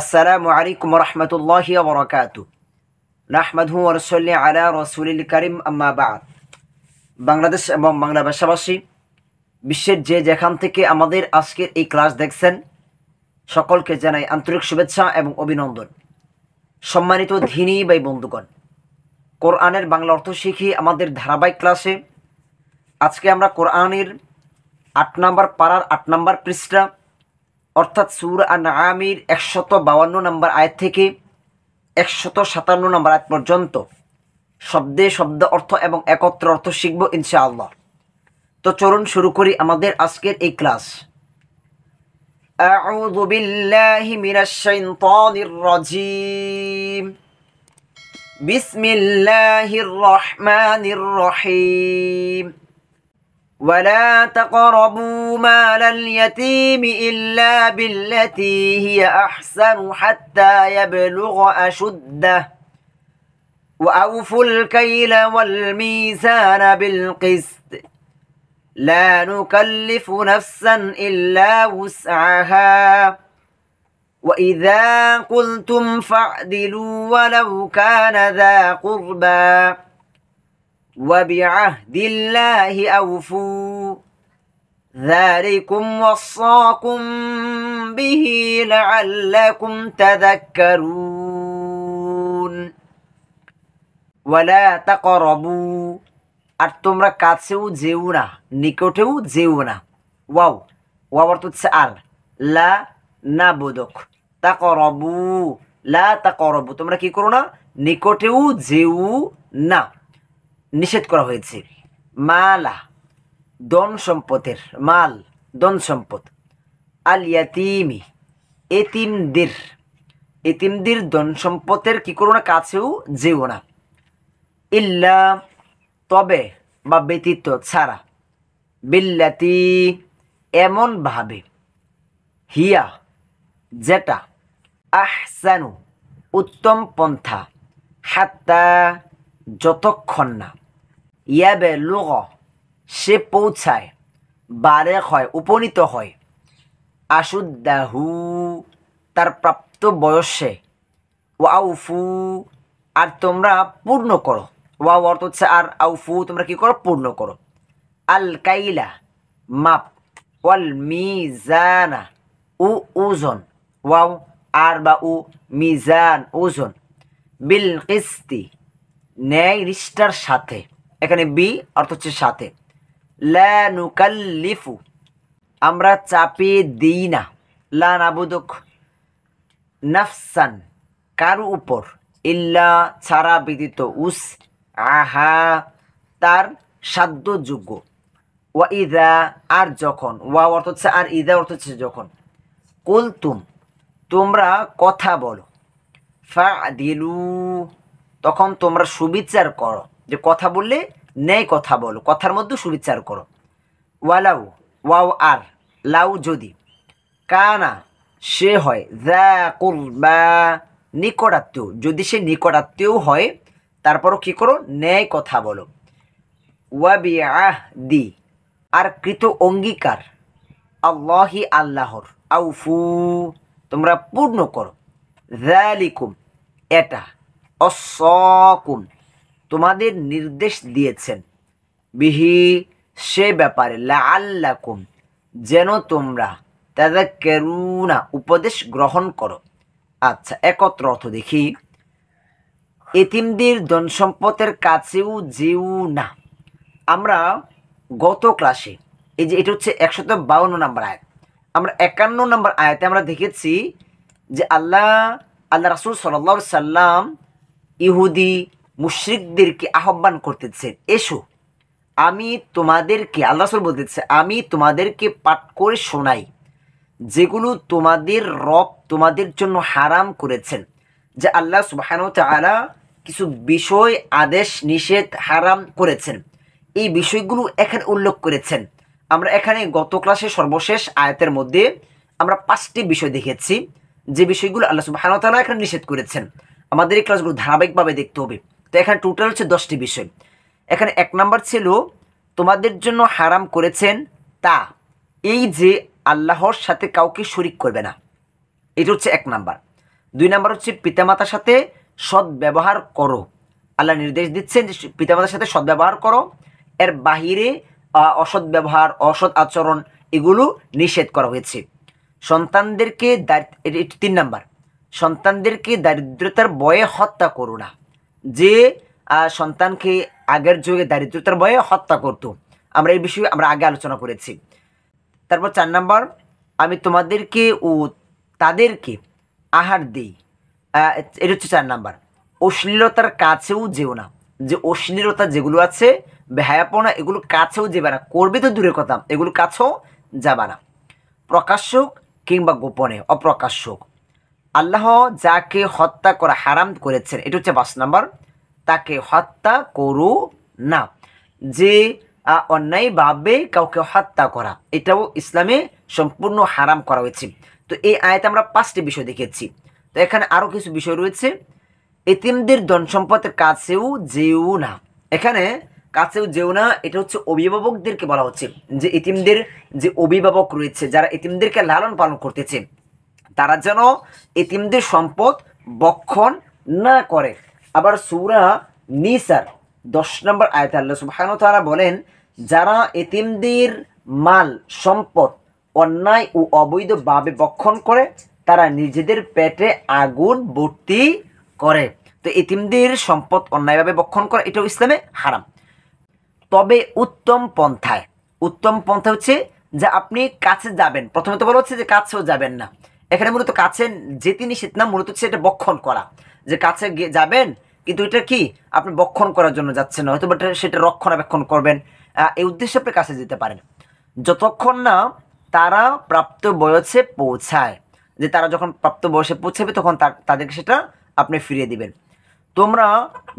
আসসালামু আলাইকুম রহমতুল্লাহ বরকাত নাহমাদহু রসল্লি আলা রসুলিল করিম আম্মাবাদ বাংলাদেশ এবং বাংলা ভাষাভাষী বিশ্বের যে যেখান থেকে আমাদের আজকের এই ক্লাস দেখছেন সকলকে জানাই আন্তরিক শুভেচ্ছা এবং অভিনন্দন সম্মানিত ধিনী বাই বন্ধুগণ কোরআনের বাংলা অর্থ শিখি আমাদের ধারাবাহিক ক্লাসে আজকে আমরা কোরআনের আট নাম্বার পাড়ার আট নাম্বার পৃষ্ঠা অর্থাৎ সুর আন আমির একশত বাউান্ন নম্বর আয়াত থেকে একশত সাতান্ন নম্বর আয়াত পর্যন্ত শব্দে শব্দ অর্থ এবং একত্র অর্থ শিখব ইনশাআল্লাহ তো চরণ শুরু করি আমাদের আজকের এই ক্লাস أعوذ بالله من الشيطان الرجيم بسم الله الرحمن الرحيم ولا تقربوا مال اليتيم إلا بالتي هي أحسن حتى يبلغ أشده وأوفوا الكيل والميزان بالقسط لا نكلف نفسا إلا وسعها وإذا قلتم فاعدلوا ولو كان ذا قربى وبعهد الله أوفوا ذلكم وصاكم به لعلكم تذكرون ولا تقربوا أرتمر كاتسو زيونا نيكوتو زيونا واو وورتو تسأل لا نابودوك تقربوا لا تقربوا تمركي كي كورونا نيكوتو زيونا নিষেধ করা হয়েছে মালা দন সম্পদের মাল দন সম্পদ আল ইয়াতিমি এতিমদের এতিমদের দন সম্পদের কী করো না কাছেও যেও না ইল্লা তবে বা ব্যতীত ছাড়া বিল্লাতি এমনভাবে হিয়া যেটা আহসানু উত্তম পন্থা হাত্তা যতক্ষণ না ইয়াবে লুগ সে পৌঁছায় বারে হয় উপনীত হয় আসুদ্দাহু তার প্রাপ্ত বয়সে ওয়াউফু আর তোমরা পূর্ণ করো ওয়া অর্থ হচ্ছে আর আউফু তোমরা কি করো পূর্ণ করো আল কাইলা মাপ ওয়াল মিজানা উ ওজন ওয়াও আর বা উ মিজান ওজন বিল কিস্তি ন্যায় নিষ্ঠার সাথে এখানে বি অর্থ হচ্ছে সাথে লিফু আমরা চাপিয়ে দিই না লা নাবুদক নাফসান কার উপর ইল্লা ছাড়া বিদিত উস আহা তার যোগ্য ওয়া ইদা আর যখন ওয়া অর্থ হচ্ছে আর ইদা অর্থ হচ্ছে যখন কুলতুম তোমরা কথা বলো ফা দিলু তখন তোমরা সুবিচার করো যে কথা বললে ন্যায় কথা বলো কথার মধ্যে সুবিচার করো ওয়ালাউ ওয়াও আর লাউ যদি কানা সে হয় যা বা নিকটাত্মীয় যদি সে নিকটাত্মীয় হয় তারপরও কী করো ন্যায় কথা বলো ওয়াবি আহ দি আর কৃত অঙ্গীকার আল্লাহি আল্লাহর আউফু তোমরা পূর্ণ করো জালিকুম এটা অসকুম তোমাদের নির্দেশ দিয়েছেন বিহি সে ব্যাপারে লাল্লাকুম যেন তোমরা তাদের কেরুনা উপদেশ গ্রহণ করো আচ্ছা একত্র অর্থ দেখি এতিমদের ধন সম্পদের কাছেও যেও না আমরা গত ক্লাসে এই যে এটা হচ্ছে একশত বাউন্ন নম্বর আয়াত আমরা একান্ন নম্বর আয়াতে আমরা দেখেছি যে আল্লাহ আল্লাহ রাসুল সাল্লা সাল্লাম ইহুদি মুশ্রিকদেরকে আহ্বান করতেছে এসো আমি তোমাদেরকে আল্লাহ রসুল বলতেছে আমি তোমাদেরকে পাঠ করে শোনাই যেগুলো তোমাদের রব তোমাদের জন্য হারাম করেছেন যে আল্লাহ সুবাহানু তালা কিছু বিষয় আদেশ নিষেধ হারাম করেছেন এই বিষয়গুলো এখানে উল্লেখ করেছেন আমরা এখানে গত ক্লাসে সর্বশেষ আয়াতের মধ্যে আমরা পাঁচটি বিষয় দেখেছি যে বিষয়গুলো আল্লাহ সুবাহানু তালা এখানে নিষেধ করেছেন আমাদের এই ক্লাসগুলো ধারাবাহিকভাবে দেখতে হবে তো এখানে টোটাল হচ্ছে দশটি বিষয় এখানে এক নাম্বার ছিল তোমাদের জন্য হারাম করেছেন তা এই যে আল্লাহর সাথে কাউকে শরিক করবে না এটা হচ্ছে এক নাম্বার দুই নাম্বার হচ্ছে পিতামাতার সাথে সৎ ব্যবহার করো আল্লাহ নির্দেশ দিচ্ছেন যে পিতামাতার সাথে সৎ ব্যবহার করো এর বাহিরে অসৎ ব্যবহার অসৎ আচরণ এগুলো নিষেধ করা হয়েছে সন্তানদেরকে দারিদ্র তিন নাম্বার সন্তানদেরকে দারিদ্রতার বয়ে হত্যা করো না যে সন্তানকে আগের যুগে দারিদ্রতার ভয়ে হত্যা করত আমরা এই বিষয়ে আমরা আগে আলোচনা করেছি তারপর চার নম্বর আমি তোমাদেরকে ও তাদেরকে আহার দিই এটা হচ্ছে চার নাম্বার অশ্লীলতার কাছেও যেও না যে অশ্লীলতা যেগুলো আছে বেহায়াপনা এগুলো কাছেও যাবে না করবে তো দূরের কথা এগুলো কাছেও যাবে না প্রকাশ্যক কিংবা গোপনে অপ্রকাশ্যক আল্লাহ যাকে হত্যা করা হারাম করেছেন এটা হচ্ছে পাঁচ নাম্বার তাকে হত্যা করু না যে অন্যায়ভাবে কাউকে হত্যা করা এটাও ইসলামে সম্পূর্ণ হারাম করা হয়েছে তো এই আয়তে আমরা পাঁচটি বিষয় দেখেছি তো এখানে আরও কিছু বিষয় রয়েছে এতিমদের ধন সম্পদের কাছেও যেও না এখানে কাছেও যেও না এটা হচ্ছে অভিভাবকদেরকে বলা হচ্ছে যে এতিমদের যে অভিভাবক রয়েছে যারা এতিমদেরকে লালন পালন করতেছে তারা যেন এতিমদের সম্পদ বক্ষণ না করে আবার সুরা নিসার দশ নম্বর আয়তা আল্লাহ সুবাহান তারা বলেন যারা এতিমদের মাল সম্পদ অন্যায় ও অবৈধভাবে বক্ষণ করে তারা নিজেদের পেটে আগুন ভর্তি করে তো এতিমদের সম্পদ অন্যায়ভাবে বক্ষণ করা এটাও ইসলামে হারাম তবে উত্তম পন্থায় উত্তম পন্থা হচ্ছে যে আপনি কাছে যাবেন প্রথমে তো বলা হচ্ছে যে কাছেও যাবেন না এখানে মূলত কাছে যেতে নিষেধ না মূলত হচ্ছে এটা বক্ষণ করা যে কাছে যাবেন কিন্তু এটা কি আপনি বক্ষণ করার জন্য যাচ্ছেন না হয়তো সেটা রক্ষণাবেক্ষণ করবেন এই উদ্দেশ্যে আপনি কাছে যেতে পারেন যতক্ষণ না তারা প্রাপ্ত বয়সে পৌঁছায় যে তারা যখন প্রাপ্ত বয়সে পৌঁছাবে তখন তাদেরকে সেটা আপনি ফিরিয়ে দিবেন তোমরা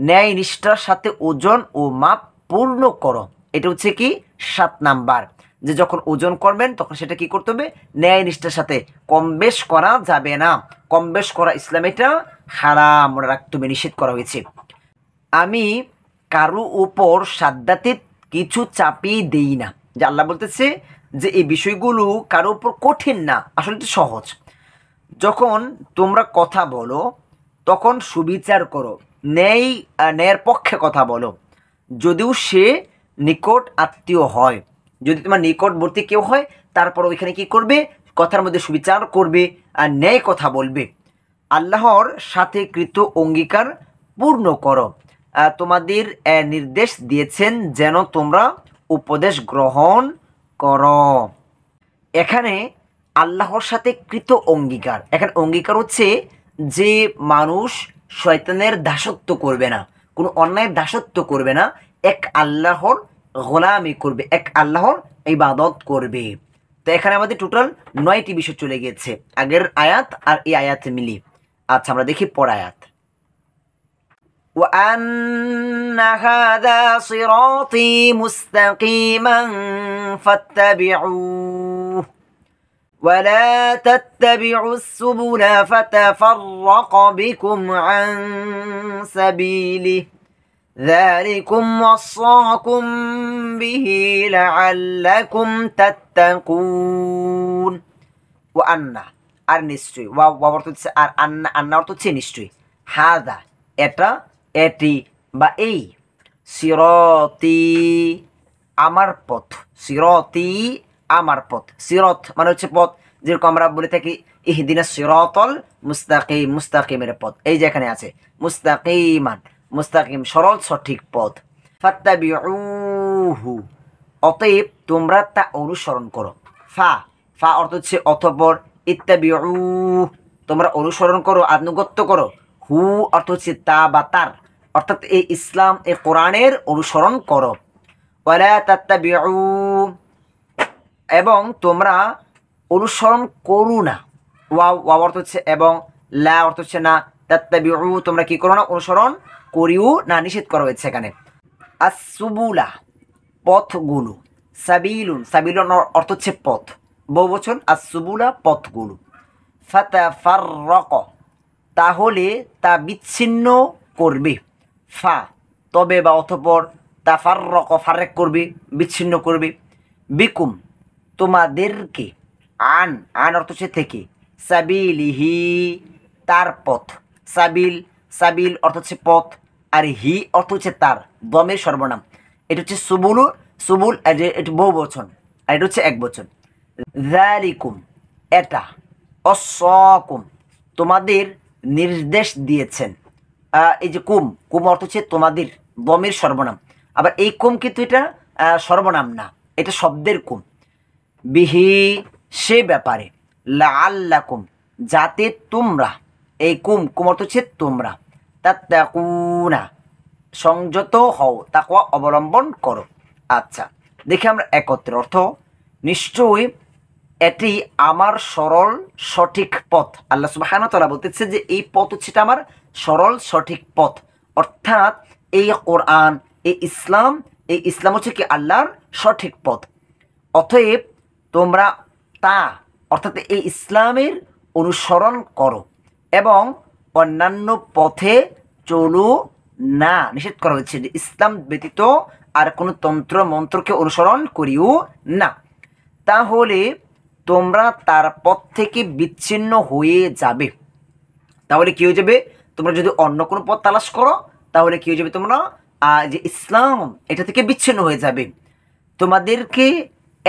ন্যায় নিষ্ঠার সাথে ওজন ও মাপ পূর্ণ করো এটা হচ্ছে কি সাত নাম্বার যে যখন ওজন করবেন তখন সেটা কি করতে হবে ন্যায় নিষ্ঠার সাথে কম বেশ করা যাবে না কম বেশ করা ইসলাম এটা হারাম মনে রাখতে হবে নিষেধ করা হয়েছে আমি কারো উপর সাদ্দাতিত কিছু চাপিয়ে দেই না যে আল্লাহ বলতেছে যে এই বিষয়গুলো কারো উপর কঠিন না আসলে তো সহজ যখন তোমরা কথা বলো তখন সুবিচার করো ন্যায় ন্যায়ের পক্ষে কথা বলো যদিও সে নিকট আত্মীয় হয় যদি তোমার নিকটবর্তী কেউ হয় তারপর ওইখানে কি করবে কথার মধ্যে সুবিচার করবে আর ন্যায় কথা বলবে আল্লাহর সাথে কৃত অঙ্গীকার পূর্ণ করো তোমাদের নির্দেশ দিয়েছেন যেন তোমরা উপদেশ গ্রহণ করো এখানে আল্লাহর সাথে কৃত অঙ্গীকার এখানে অঙ্গীকার হচ্ছে যে মানুষ শয়তানের দাসত্ব করবে না কোনো অন্যায়ের দাসত্ব করবে না এক আল্লাহর গোলামি করবে এক আল্লাহর ইবাদত করবে তো এখানে আমাদের টোটাল নয়টি বিষয় চলে গিয়েছে আগের আয়াত আর এই আয়াত মিলি আচ্ছা আমরা দেখি পর আয়াত وأن هذا صراطي مستقيما فاتبعوه ولا تتبعوا السبل فتفرق بكم عن سبيله ذلكم وصاكم به لعلكم تتقون وأنا আর নিশ্চয়ই ওয়া ওয়া অর্থ হচ্ছে আর আন্না আন্না অর্থ হচ্ছে নিশ্চয়ই এটা এটি বা এই আমার পথ সিরতি আমার পথ সিরত মানে হচ্ছে পথ যেরকম আমরা বলে থাকি ইহদিনা সিরতল মুস্তাকিম মুস্তাকিমের পথ এই যেখানে আছে মুস্তাকিমান মুস্তাকিম সরল সঠিক পথ ফাত্তাবিউহু অতএব তোমরা তা অনুসরণ করো ফা ফা অর্থ হচ্ছে অথপর ইত্যাবিউ তোমরা অনুসরণ করো আনুগত্য করো হু অর্থ হচ্ছে তা বা তার অর্থাৎ এই ইসলাম এ কোরআনের অনুসরণ করো এবং তোমরা অনুসরণ করু না ওয়া ওয়া অর্থ হচ্ছে এবং লা অর্থ হচ্ছে না তাত্তাবিউ তোমরা কি করো না অনুসরণ করিও না নিষেধ করা হয়েছে এখানে আসুবুলা পথগুলো সাবিলুন সাবিলুন অর্থ হচ্ছে পথ বহু বছর আসুবুলা পথগুলো ফাতা ফার তাহলে তা বিচ্ছিন্ন করবে ফা তবে বা অথপর তা ফার রক ফারেক করবে বিচ্ছিন্ন করবে বিকুম তোমাদেরকে আন আন অর্থ হচ্ছে থেকে সাবিলিহি তার পথ সাবিল সাবিল অর্থ হচ্ছে পথ আর হি অর্থ হচ্ছে তার দমের সর্বনাম এটা হচ্ছে সুবুলু সুবুল এটা বহু বচন আর এটা হচ্ছে এক বচন জালিকুম এটা অসকুম তোমাদের নির্দেশ দিয়েছেন এই যে কুম কুম অর্থ হচ্ছে তোমাদের দমের সর্বনাম আবার এই কুম কিন্তু এটা সর্বনাম না এটা শব্দের কুম বিহি সে ব্যাপারে লা কুম যাতে তোমরা এই কুম কুম অর্থ হচ্ছে তোমরা তাত্তাকুনা সংযত হও তাকুয়া অবলম্বন করো আচ্ছা দেখি আমরা একত্রে অর্থ নিশ্চয়ই এটি আমার সরল সঠিক পথ আল্লাহ সুবাহানতলা বলতেছে যে এই পথ হচ্ছে আমার সরল সঠিক পথ অর্থাৎ এই কোরআন এই ইসলাম এই ইসলাম হচ্ছে কি আল্লাহর সঠিক পথ অতএব তোমরা তা অর্থাৎ এই ইসলামের অনুসরণ করো এবং অন্যান্য পথে চলু না নিষেধ করা হয়েছে যে ইসলাম ব্যতীত আর কোনো তন্ত্র মন্ত্রকে অনুসরণ করিও না তাহলে তোমরা তার পথ থেকে বিচ্ছিন্ন হয়ে যাবে তাহলে কী হয়ে যাবে তোমরা যদি অন্য কোনো পথ তালাশ করো তাহলে কী হয়ে যাবে তোমরা যে ইসলাম এটা থেকে বিচ্ছিন্ন হয়ে যাবে তোমাদেরকে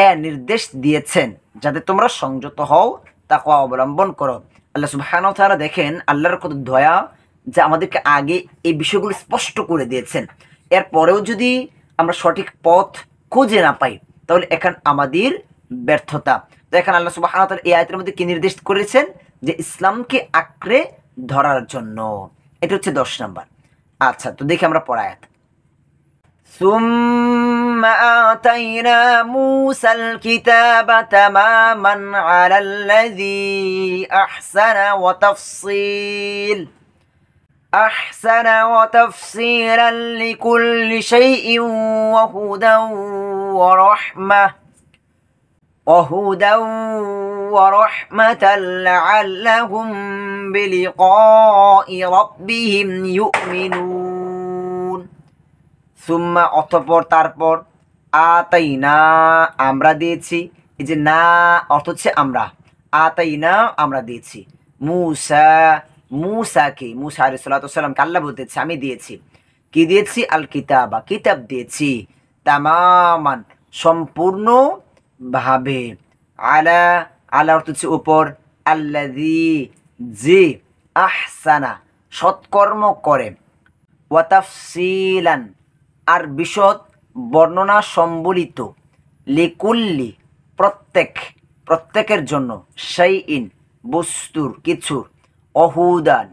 এ নির্দেশ দিয়েছেন যাতে তোমরা সংযত হও তাকে অবলম্বন করো আল্লাহ সুবাহান তারা দেখেন আল্লাহর কত দয়া যা আমাদেরকে আগে এই বিষয়গুলো স্পষ্ট করে দিয়েছেন এরপরেও যদি আমরা সঠিক পথ খুঁজে না পাই তাহলে এখন আমাদের ব্যর্থতা তো এখন আল্লাহ সুবাহান তারা এই আয়তের মধ্যে কি নির্দেশ করেছেন যে ইসলামকে আঁকড়ে ধরার জন্য এটা হচ্ছে দশ নাম্বার আচ্ছা তো দেখি আমরা পড়ায়াত ثم آتينا موسى الكتاب تماما على الذي أحسن وتفصيل أحسن وتفصيلا لكل شيء وهدى ورحمة وهدى ورحمة لعلهم بلقاء ربهم يؤمنون সুম্মা অথপর তারপর আতাই না আমরা দিয়েছি এই যে না অর্থ হচ্ছে আমরা আতাই না আমরা দিয়েছি মুসা মুসাকে মুসা আলি সাল্লাম আল্লাহ বলতেছে আমি দিয়েছি কি দিয়েছি আল কিতাবা কিতাব দিয়েছি তামামান সম্পূর্ণ ভাবে আলা আলা অর্থ হচ্ছে উপর আল্লাদি যে আহসানা সৎকর্ম করে ওয়াতাফসিলান আর বিশদ বর্ণনা সম্বলিত লিকুল্লি প্রত্যেক প্রত্যেকের জন্য সেই ইন বস্তুর কিছুর অহুদান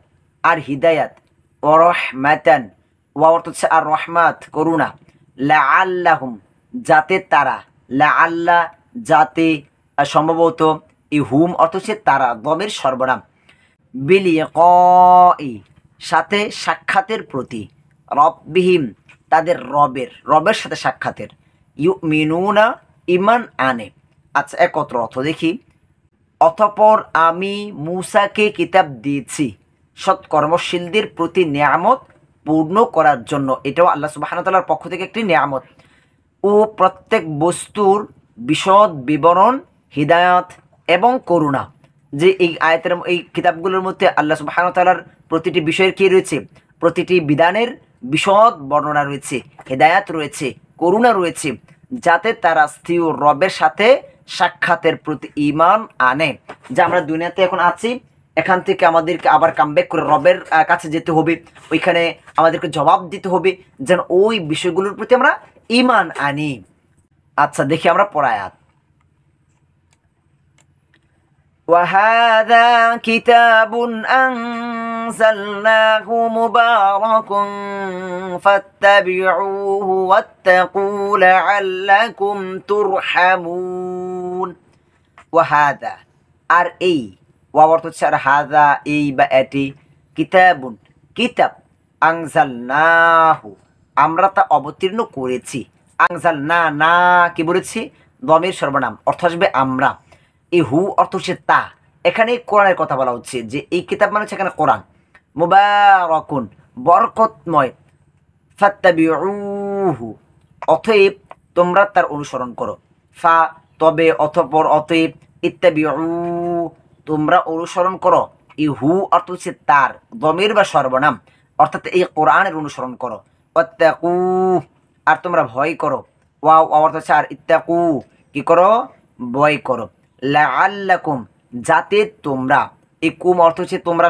আর হিদায়াত অরহমাতান ওয়া অর্থ হচ্ছে আর রহমাত করুণা লা আল্লাহম যাতে তারা লা আল্লাহ যাতে সম্ভবত ই হুম অর্থ হচ্ছে তারা গমের সর্বনাম বিলিয়ে ক সাথে সাক্ষাতের প্রতি রববিহীন তাদের রবের রবের সাথে সাক্ষাতের ইউ মিনুনা ইমান আনে আচ্ছা একত্র অর্থ দেখি অথপর আমি মুসাকে কিতাব দিয়েছি সৎকর্মশীলদের প্রতি নিয়ামত পূর্ণ করার জন্য এটাও আল্লাহ সুবাহানতালার পক্ষ থেকে একটি নিয়ামত ও প্রত্যেক বস্তুর বিশদ বিবরণ হৃদায়ত এবং করুণা যে এই আয়তের এই কিতাবগুলোর মধ্যে আল্লাহ সুবাহানতালার প্রতিটি বিষয়ের কী রয়েছে প্রতিটি বিধানের বিশদ বর্ণনা রয়েছে হেদায়াত রয়েছে করুণা রয়েছে যাতে তারা ও রবের সাথে সাক্ষাতের প্রতি ইমান আনে যা আমরা দুনিয়াতে এখন আছি এখান থেকে আমাদেরকে আবার কামব্যাক করে রবের কাছে যেতে হবে ওইখানে আমাদেরকে জবাব দিতে হবে যেন ওই বিষয়গুলোর প্রতি আমরা ইমান আনি আচ্ছা দেখি আমরা পড়ায়াত وهذا كتاب أنزلناه مبارك فاتبعوه واتقوا لعلكم ترحمون وهذا আর এই ওয়া অর্থ হচ্ছে আর হাদা এই বা এটি কিতাবুন কিতাব আংজাল নাহু আমরা তা অবতীর্ণ করেছি আংজাল না না কি বলেছি দমের সর্বনাম অর্থ আসবে আমরা এই হু অর্থ হচ্ছে তা এখানে কোরআনের কথা বলা হচ্ছে যে এই কিতাব মানে হচ্ছে এখানে কোরআন মোবারকুন বরকতময় ফাত্তাবিউহু অতএব তোমরা তার অনুসরণ করো ফা তবে অথপর অতএব ইত্যাবিউ তোমরা অনুসরণ করো এই হু অর্থ হচ্ছে তার দমের বা সর্বনাম অর্থাৎ এই কোরআনের অনুসরণ করো অত্যাকু আর তোমরা ভয় করো ওয়া অর্থ হচ্ছে আর ইত্যাকু কী করো ভয় করো লাআল্লাকুম যাতে তোমরা এই কুম অর্থ হচ্ছে তোমরা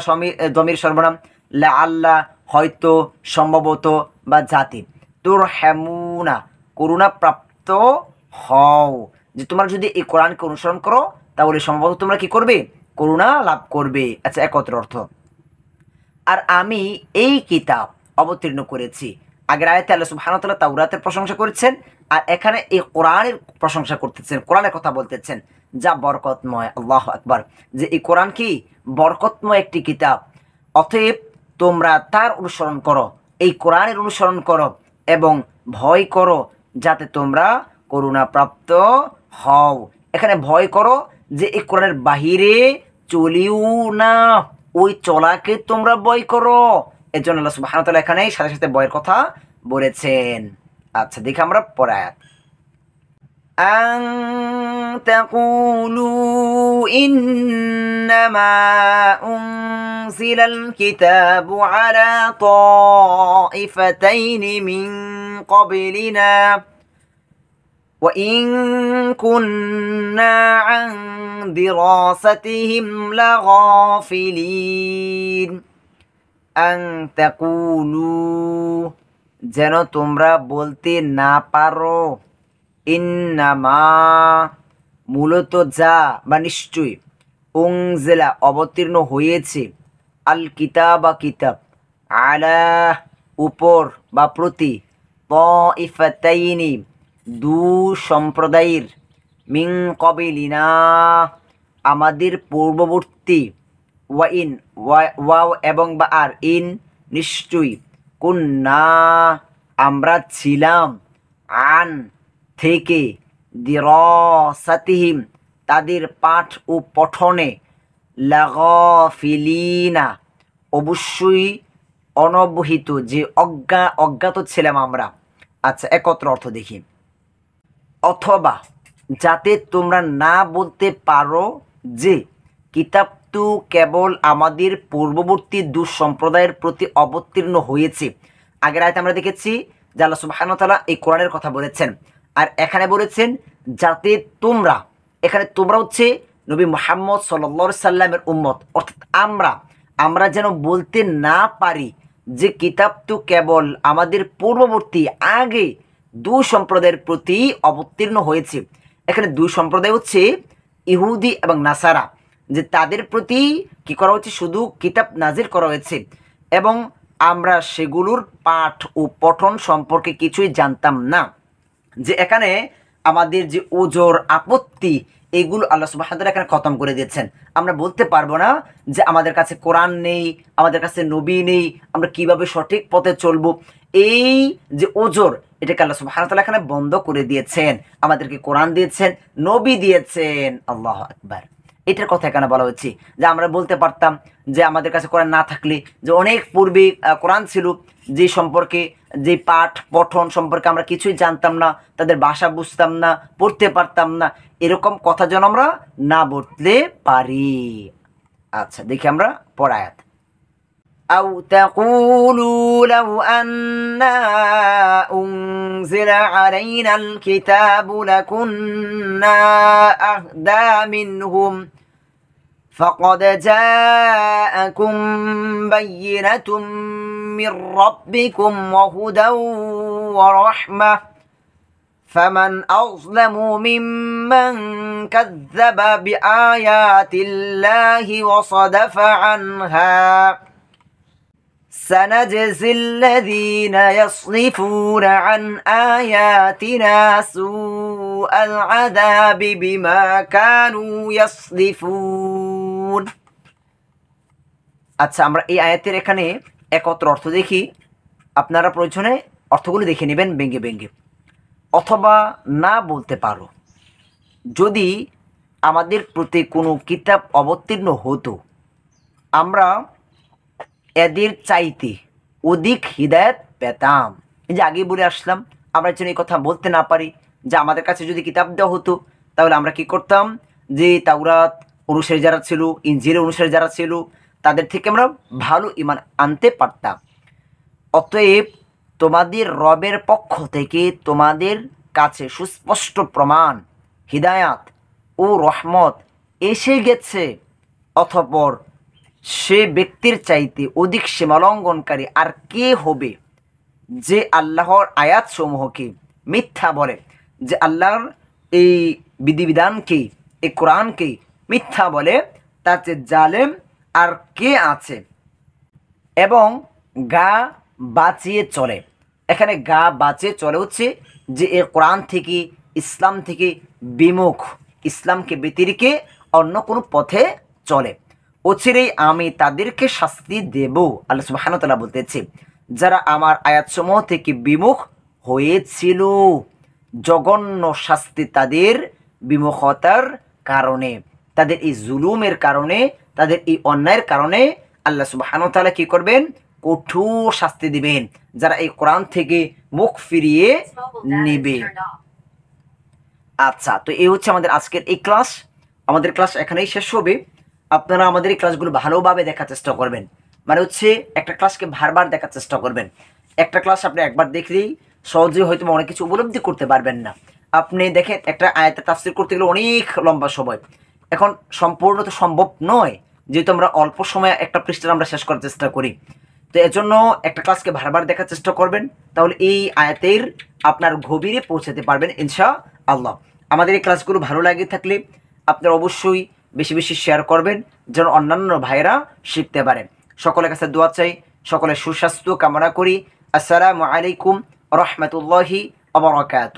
জমির সর্বনাম লাআল্লা হয়তো সম্ভবত বা জাতি তোর হ্যামুনা করুণাপ্রাপ্ত হও যে তোমরা যদি এই কোরআনকে অনুসরণ করো তাহলে সম্ভবত তোমরা কি করবে করুণা লাভ করবে আচ্ছা একত্র অর্থ আর আমি এই কিতাব অবতীর্ণ করেছি আগের আয়তে আল্লাহ সুবহানতাল্লাহ তাউরাতের প্রশংসা করেছেন আর এখানে এই কোরআনের প্রশংসা করতেছেন কোরআনের কথা বলতেছেন যা বরকতময় আল্লাহ আকবার যে এই কোরআন কি বরকতময় একটি কিতাব অতএব তোমরা তার অনুসরণ করো এই কোরআনের অনুসরণ করো এবং ভয় করো যাতে তোমরা করুণাপ্রাপ্ত হও এখানে ভয় করো যে এই কোরআনের বাহিরে চলিও না ওই চলাকে তোমরা ভয় করো এর জন্য আল্লাহ সুবাহানতাল এখানে সাথে সাথে বয়ের কথা বলেছেন আচ্ছা দেখি আমরা পরে আয়াত أن تقولوا إنما أنزل الكتاب على طائفتين من قبلنا وإن كنا عن دراستهم لغافلين أن تقولوا جنو تمرا بولتي نا پارو ইন্নামা মূলত যা বা নিশ্চয়ই উংজেলা অবতীর্ণ হয়েছে আল কিতাবা কিতাব আলা উপর বা প্রতি প ইফাতাইনি দু সম্প্রদায়ের মিং কবিলিনা আমাদের পূর্ববর্তী ওয়া ইন ওয়াও এবং বা আর ইন নিশ্চয়ই না আমরা ছিলাম আন থেকে দিরসাতিহিম তাদের পাঠ ও পঠনে লাগফিলিনা অবশ্যই অনবহিত যে অজ্ঞা অজ্ঞাত ছিলাম আমরা আচ্ছা একত্র অর্থ দেখি অথবা যাতে তোমরা না বলতে পারো যে কিতাব তো কেবল আমাদের পূর্ববর্তী দুঃসম্প্রদায়ের প্রতি অবতীর্ণ হয়েছে আগের আয়তে আমরা দেখেছি আল্লাহ সুবাহ এই কোরআনের কথা বলেছেন আর এখানে বলেছেন যাতে তোমরা এখানে তোমরা হচ্ছে নবী মোহাম্মদ সাল্লা সাল্লামের উম্মত অর্থাৎ আমরা আমরা যেন বলতে না পারি যে কিতাব তো কেবল আমাদের পূর্ববর্তী আগে দু সম্প্রদায়ের প্রতি অবতীর্ণ হয়েছে এখানে দু সম্প্রদায় হচ্ছে ইহুদি এবং নাসারা যে তাদের প্রতি কি করা হয়েছে শুধু কিতাব নাজির করা হয়েছে এবং আমরা সেগুলোর পাঠ ও পঠন সম্পর্কে কিছুই জানতাম না যে এখানে আমাদের যে ওজোর আপত্তি এগুলো আল্লাহ সুবাহাদুল্লাহ এখানে খতম করে দিয়েছেন আমরা বলতে পারবো না যে আমাদের কাছে কোরআন নেই আমাদের কাছে নবী নেই আমরা কিভাবে সঠিক পথে চলব এই যে ওজোর এটাকে আল্লাহ সুবাহানতাল্লাহ এখানে বন্ধ করে দিয়েছেন আমাদেরকে কোরআন দিয়েছেন নবী দিয়েছেন আল্লাহ আকবার এটার কথা এখানে বলা হচ্ছে যে আমরা বলতে পারতাম যে আমাদের কাছে কোরআন না থাকলে যে অনেক পূর্বে কোরআন ছিল যে সম্পর্কে যে পাঠ পঠন সম্পর্কে আমরা কিছুই জানতাম না তাদের ভাষা বুঝতাম না পড়তে পারতাম না এরকম কথা যেন আমরা না বলতে পারি আচ্ছা দেখি আমরা পড়ায়াত أو تقولوا لو أنا أنزل علينا الكتاب لكنا أهدى منهم ۖ فقد جاءكم بينة من ربكم وهدى ورحمة فمن أظلم ممن كذب بآيات الله وصدف عنها سنجزي الذين يصرفون عن آياتنا سوء العذاب بما كانوا يصرفون ইয়াকুন আচ্ছা আমরা এই আয়াতের এখানে একত্র অর্থ দেখি আপনারা প্রয়োজনে অর্থগুলি দেখে নেবেন বেঙ্গে বেঙ্গে অথবা না বলতে পারো যদি আমাদের প্রতি কোনো কিতাব অবতীর্ণ হতো আমরা এদের চাইতে অধিক হৃদায়ত পেতাম এই যে আগেই বলে আসলাম আমরা যেন এই কথা বলতে না পারি যে আমাদের কাছে যদি কিতাব দেওয়া হতো তাহলে আমরা কি করতাম যে তাওরাত অনুসারী যারা ছিল ইঞ্জিলের অনুসারী যারা ছিল তাদের থেকে আমরা ভালো ইমান আনতে পারতাম অতএব তোমাদের রবের পক্ষ থেকে তোমাদের কাছে সুস্পষ্ট প্রমাণ হিদায়াত ও রহমত এসে গেছে অথপর সে ব্যক্তির চাইতে অধিক সীমালঙ্ঘনকারী আর কে হবে যে আল্লাহর আয়াতসমূহকে মিথ্যা বলে যে আল্লাহর এই বিধিবিধানকে এই কোরআনকে মিথ্যা বলে তার চেয়ে জালেম আর কে আছে এবং গা বাঁচিয়ে চলে এখানে গা বাঁচিয়ে চলে হচ্ছে যে এ কোরআন থেকে ইসলাম থেকে বিমুখ ইসলামকে ব্যতিরিকে অন্য কোনো পথে চলে অচিরেই আমি তাদেরকে শাস্তি দেব আল্লাহ সুবাহানতলা বলতেছে যারা আমার আয়াতসমূহ থেকে বিমুখ হয়েছিল জঘন্য শাস্তি তাদের বিমুখতার কারণে তাদের এই জুলুমের কারণে তাদের এই অন্যায়ের কারণে আল্লাহ সুবাহান তালা কী করবেন কঠোর শাস্তি দিবেন যারা এই কোরআন থেকে মুখ ফিরিয়ে নেবে আচ্ছা তো এই হচ্ছে আমাদের আজকের এই ক্লাস আমাদের ক্লাস এখানেই শেষ হবে আপনারা আমাদের এই ক্লাসগুলো ভালোভাবে দেখার চেষ্টা করবেন মানে হচ্ছে একটা ক্লাসকে বারবার দেখার চেষ্টা করবেন একটা ক্লাস আপনি একবার দেখলেই সহজে হয়তো অনেক কিছু উপলব্ধি করতে পারবেন না আপনি দেখেন একটা আয়তা তাফসির করতে গেলে অনেক লম্বা সময় এখন সম্পূর্ণ তো সম্ভব নয় যেহেতু আমরা অল্প সময়ে একটা পৃষ্ঠার আমরা শেষ করার চেষ্টা করি তো এজন্য জন্য একটা ক্লাসকে বারবার দেখার চেষ্টা করবেন তাহলে এই আয়াতের আপনার গভীরে পৌঁছাতে পারবেন ইনশা আল্লাহ আমাদের এই ক্লাসগুলো ভালো লাগে থাকলে আপনারা অবশ্যই বেশি বেশি শেয়ার করবেন যেন অন্যান্য ভাইয়েরা শিখতে পারেন সকলের কাছে দোয়া চাই সকলের সুস্বাস্থ্য কামনা করি আসসালামু আলাইকুম রহমতুল্লাহি আবরকাত